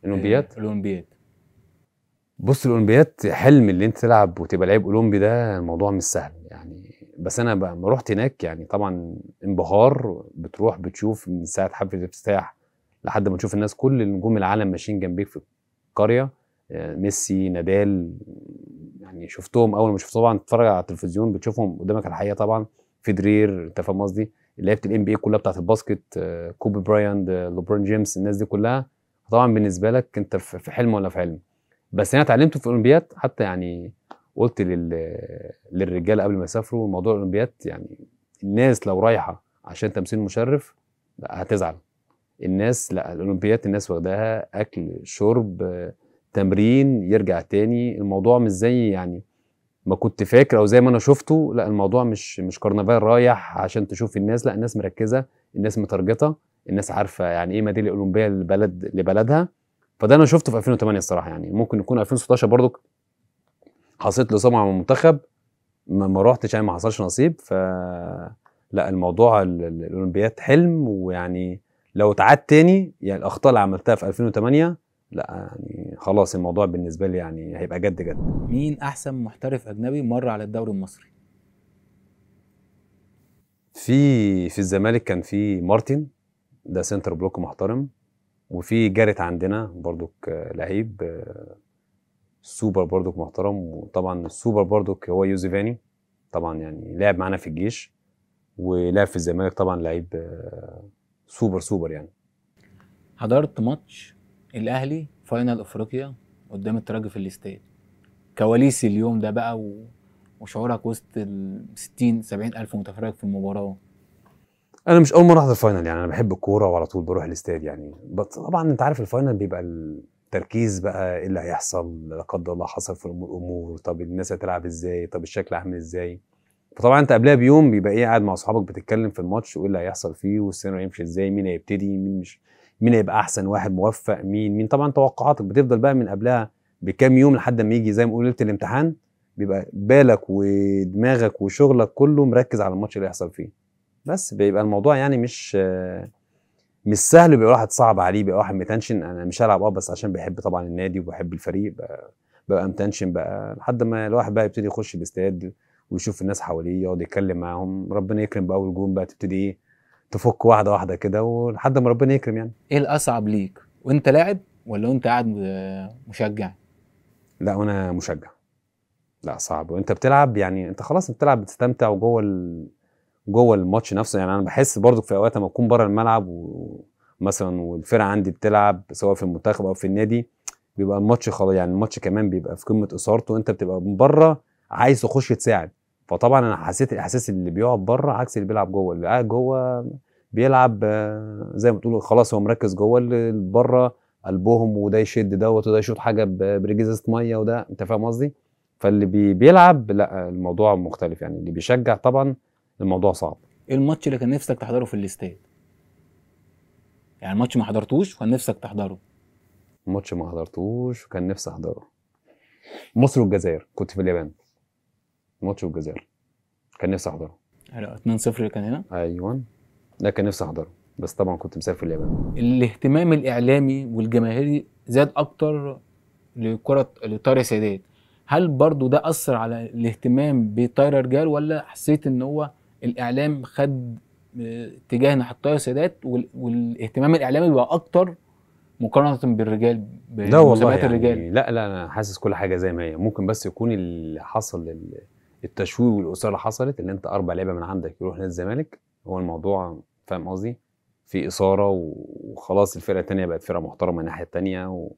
الاولمبياد آه، الاولمبياد بص الاولمبياد حلم اللي انت تلعب وتبقى لعيب اولمبي ده الموضوع مش سهل يعني بس انا لما رحت هناك يعني طبعا انبهار بتروح بتشوف من ساعه حفله الافتتاح لحد ما تشوف الناس كل نجوم العالم ماشيين جنبيك في القريه آه، ميسي نادال يعني شفتهم اول ما شفت طبعا تتفرج على التلفزيون بتشوفهم قدامك الحقيقه طبعا في درير انت فاهم قصدي لعيبه الام بي كلها بتاعت الباسكت آه، كوبي برايند آه، لوبرون جيمس الناس دي كلها طبعا بالنسبه لك انت في حلم ولا في حلم بس انا اتعلمته في الاولمبياد حتى يعني قلت لل... للرجاله قبل ما يسافروا موضوع الاولمبياد يعني الناس لو رايحه عشان تمثيل مشرف لا هتزعل الناس لا الاولمبياد الناس واخداها اكل شرب آه، تمرين يرجع تاني الموضوع مش زي يعني ما كنت فاكر او زي ما انا شفته لا الموضوع مش مش كرنفال رايح عشان تشوف الناس لا الناس مركزه الناس مترجطه الناس عارفه يعني ايه ميداليه اولمبيه للبلد لبلدها فده انا شفته في 2008 الصراحه يعني ممكن يكون 2016 برضو حصلت لي سمعه من المنتخب ما رحتش يعني ما حصلش نصيب ف لا الموضوع الاولمبياد حلم ويعني لو اتعاد تاني يعني الاخطاء اللي عملتها في 2008 لا يعني خلاص الموضوع بالنسبه لي يعني هيبقى جد جد مين احسن محترف اجنبي مر على الدوري المصري في في الزمالك كان في مارتن ده سنتر بلوك محترم وفي جاريت عندنا بردوك لعيب سوبر بردوك محترم وطبعا السوبر بردوك هو يوزيفاني طبعا يعني لعب معانا في الجيش ولعب في الزمالك طبعا لعيب سوبر سوبر يعني حضرت ماتش الاهلي فاينل افريقيا قدام الترجي في الاستاد كواليس اليوم ده بقى و... وشعورك وسط ال 60 70 الف متفرج في المباراه انا مش اول مره احضر فاينل يعني انا بحب الكوره وعلى طول بروح الاستاد يعني بس طبعا انت عارف الفاينل بيبقى التركيز بقى ايه اللي هيحصل لا قدر الله حصل في الامور طب الناس هتلعب ازاي طب الشكل عامل ازاي فطبعا انت قبلها بيوم بيبقى ايه قاعد مع اصحابك بتتكلم في الماتش وايه اللي هيحصل فيه والسيناريو هيمشي ازاي مين هيبتدي مين مش مين هيبقى احسن واحد موفق مين مين طبعا توقعاتك بتفضل بقى من قبلها بكام يوم لحد ما يجي زي ما قلت ليله الامتحان بيبقى بالك ودماغك وشغلك كله مركز على الماتش اللي هيحصل فيه بس بيبقى الموضوع يعني مش مش سهل بيبقى واحد صعب عليه بيبقى واحد متنشن انا مش هلعب اه بس عشان بحب طبعا النادي وبحب الفريق بقى, بقى متنشن بقى لحد ما الواحد بقى يبتدي يخش الاستاد ويشوف الناس حواليه يقعد يتكلم معاهم ربنا يكرم بقى اول جون بقى تبتدي ايه تفك واحده واحده كده ولحد ما ربنا يكرم يعني ايه الاصعب ليك وانت لاعب ولا وانت قاعد مشجع لا وانا مشجع لا صعب وانت بتلعب يعني انت خلاص بتلعب بتستمتع وجوه ال... جوه الماتش نفسه يعني انا بحس برضو في اوقات لما بكون بره الملعب ومثلا والفرقه عندي بتلعب سواء في المنتخب او في النادي بيبقى الماتش خلاص يعني الماتش كمان بيبقى في قمه اثارته وانت بتبقى من بره عايز تخش تساعد فطبعا انا حسيت الاحساس اللي بيقعد بره عكس اللي بيلعب جوه اللي قاعد جوه بيلعب آه، زي ما تقول خلاص هو مركز جوه اللي بره قلبهم وده يشد دوت وده يشوط حاجه برجيزه ميه وده انت فاهم قصدي؟ فاللي بي بيلعب لا الموضوع مختلف يعني اللي بيشجع طبعا الموضوع صعب. ايه الماتش اللي كان نفسك تحضره في الاستاد؟ يعني ماتش ما حضرتوش وكان نفسك تحضره؟ ماتش ما حضرتوش وكان نفسي احضره. مصر والجزائر كنت في اليابان. ماتش الجزائر كان نفسي احضره حلو 2-0 اللي كان هنا ايوه ده كان نفسي احضره بس طبعا كنت مسافر اليابان الاهتمام الاعلامي والجماهيري زاد اكتر لكره لطارق سيدات هل برضو ده اثر على الاهتمام بطايره رجال ولا حسيت ان هو الاعلام خد آه، اتجاه ناحيه طايره سيدات والاهتمام الاعلامي بقى اكتر مقارنه بالرجال لا والله يعني الرجال. لا لا انا حاسس كل حاجه زي ما هي ممكن بس يكون اللي حصل لل... التشويه والاثاره اللي حصلت ان انت اربع لعيبه من عندك يروح نادي الزمالك هو الموضوع فاهم قصدي في اثاره وخلاص الفرقه الثانيه بقت فرقه محترمه الناحيه الثانيه و...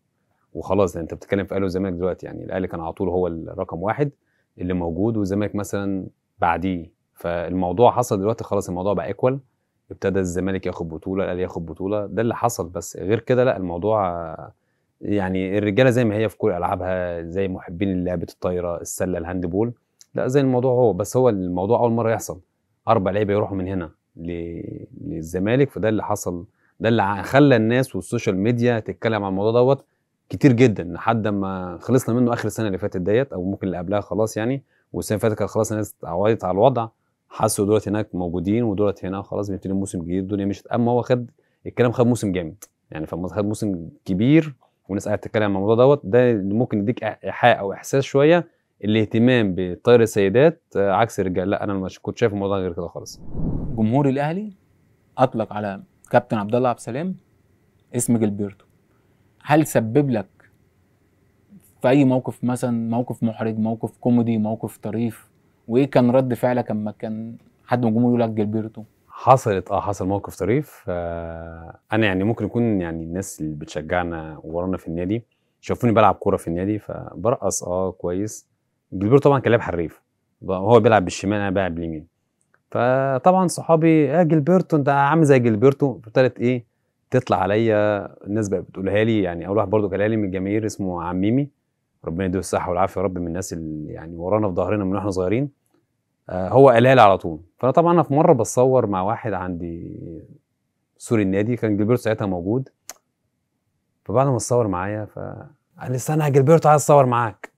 وخلاص يعني انت بتتكلم في الاهلي والزمالك دلوقتي يعني الاهلي كان على طول هو الرقم واحد اللي موجود والزمالك مثلا بعديه فالموضوع حصل دلوقتي خلاص الموضوع بقى ايكوال ابتدى الزمالك ياخد بطوله الاهلي ياخد بطوله ده اللي حصل بس غير كده لا الموضوع يعني الرجاله زي ما هي في كل العابها زي محبين لعبه الطايره السله الهاند بول لا زي الموضوع هو بس هو الموضوع اول مره يحصل اربع لعيبه يروحوا من هنا للزمالك فده اللي حصل ده اللي خلى الناس والسوشيال ميديا تتكلم عن الموضوع دوت كتير جدا لحد ما خلصنا منه اخر السنه اللي فاتت ديت او ممكن اللي قبلها خلاص يعني والسنه اللي فاتت كانت خلاص الناس اتعودت على الوضع حسوا دولت هناك موجودين ودولت هنا خلاص بيبتدي موسم جديد الدنيا مشت اما هو خد الكلام خد موسم جامد يعني فما خد موسم كبير والناس قاعده تتكلم عن الموضوع دوت ده ممكن يديك ايحاء او احساس شويه الاهتمام بطير السيدات آه، عكس الرجال لا انا ما كنت شايف الموضوع غير كده خالص جمهور الاهلي اطلق على كابتن عبد الله عبد السلام اسم جلبرتو هل سبب لك في اي موقف مثلا موقف محرج موقف كوميدي موقف طريف وايه كان رد فعلك اما كان حد من الجمهور يقول لك جلبرتو حصلت اه حصل موقف طريف آه انا يعني ممكن يكون يعني الناس اللي بتشجعنا ورانا في النادي شافوني بلعب كوره في النادي فبرقص اه كويس جلبير طبعا كان لاعب حريف هو بيلعب بالشمال انا بلعب باليمين فطبعا صحابي يا جلبرتو انت عامل زي جلبرتو ابتدت ايه تطلع عليا الناس بقت بتقولها لي يعني اول واحد برضه قالها لي من الجماهير اسمه عميمي ربنا يديله الصحه والعافيه يا رب من الناس اللي يعني ورانا في ظهرنا من واحنا صغيرين آه هو قالها لي على طول فانا طبعا انا في مره بتصور مع واحد عندي سور النادي كان جلبرتو ساعتها موجود فبعد ما اتصور معايا فقال لي استنى يا جلبرتو عايز اتصور معاك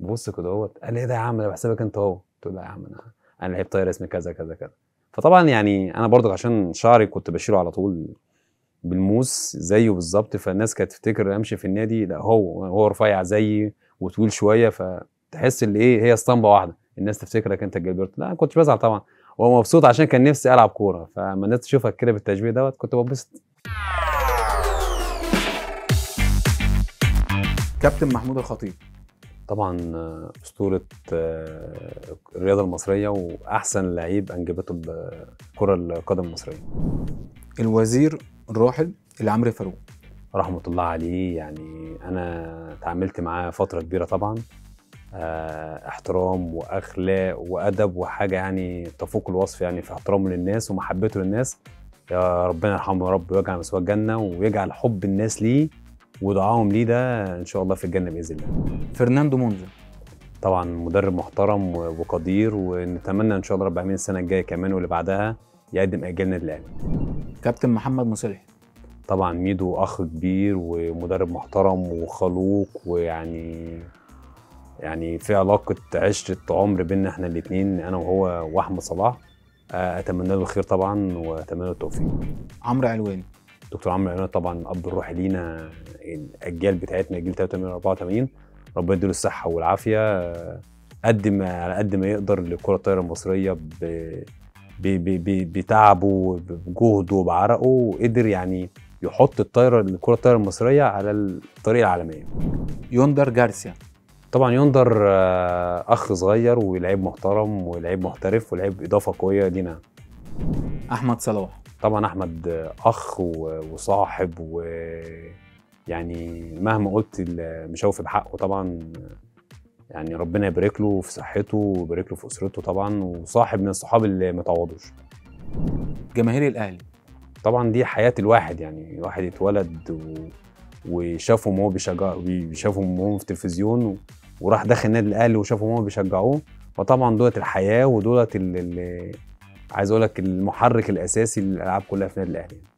بص كده اهوت قال لي ايه ده يا عم انا بحسبك انت هو قلت له يا عم انا انا لعيب طاير اسمي كذا كذا كذا فطبعا يعني انا برضك عشان شعري كنت بشيله على طول بالموس زيه بالظبط فالناس كانت تفتكر امشي في النادي لا هو هو رفيع زيي وطويل شويه فتحس اللي ايه هي اسطمبه واحده الناس تفتكرك انت الجلبرت لا انا كنت بزعل طبعا ومبسوط عشان كان نفسي العب كوره فلما الناس تشوفك كده بالتشبيه دوت كنت ببسط كابتن محمود الخطيب طبعا اسطوره آه، الرياضه المصريه واحسن لعيب انجبته بكره القدم المصريه الوزير الراحل العمري فاروق رحمه الله عليه يعني انا تعاملت معاه فتره كبيره طبعا آه، احترام واخلاق وادب وحاجه يعني تفوق الوصف يعني في احترامه للناس ومحبته للناس يا ربنا يرحمه يا رب ويجعل مسواه الجنه ويجعل حب الناس ليه ودعائهم ليه ده ان شاء الله في الجنه باذن الله. فرناندو مونزا طبعا مدرب محترم وقدير ونتمنى ان شاء الله رب العالمين السنه الجايه كمان واللي بعدها يقدم اجيال النادي الاهلي. كابتن محمد مصلحي طبعا ميدو اخ كبير ومدرب محترم وخلوق ويعني يعني في علاقه عشره عمر بينا احنا الاثنين انا وهو واحمد صلاح اتمنى له الخير طبعا واتمنى له التوفيق عمرو علواني دكتور عمرو عماد طبعا اب الروح لينا الاجيال بتاعتنا جيل 83 84 ربنا يديله الصحه والعافيه قد ما على قد ما يقدر لكره الطايره المصريه ب بتعبه بجهده وبعرقه قدر يعني يحط الطايره الكره الطايره المصريه على الطريق العالميه يوندر جارسيا طبعا يوندر آه، اخ صغير ولعيب محترم ولعيب محترف ولعيب اضافه قويه لينا احمد صلاح طبعا احمد اخ وصاحب ويعني مهما قلت مش هوفي بحقه طبعا يعني ربنا يبارك له في صحته ويبارك له في اسرته طبعا وصاحب من الصحاب اللي ما تعوضوش جماهير الاهلي طبعا دي حياه الواحد يعني الواحد اتولد و... وشافهم وهو بيشجع بيشافهم وهم في التلفزيون و... وراح داخل النادي الاهلي وشافهم وهم بيشجعوه فطبعا دولت الحياه ودولت اللي عايز اقول لك المحرك الاساسي للالعاب كلها في النادي الاهلي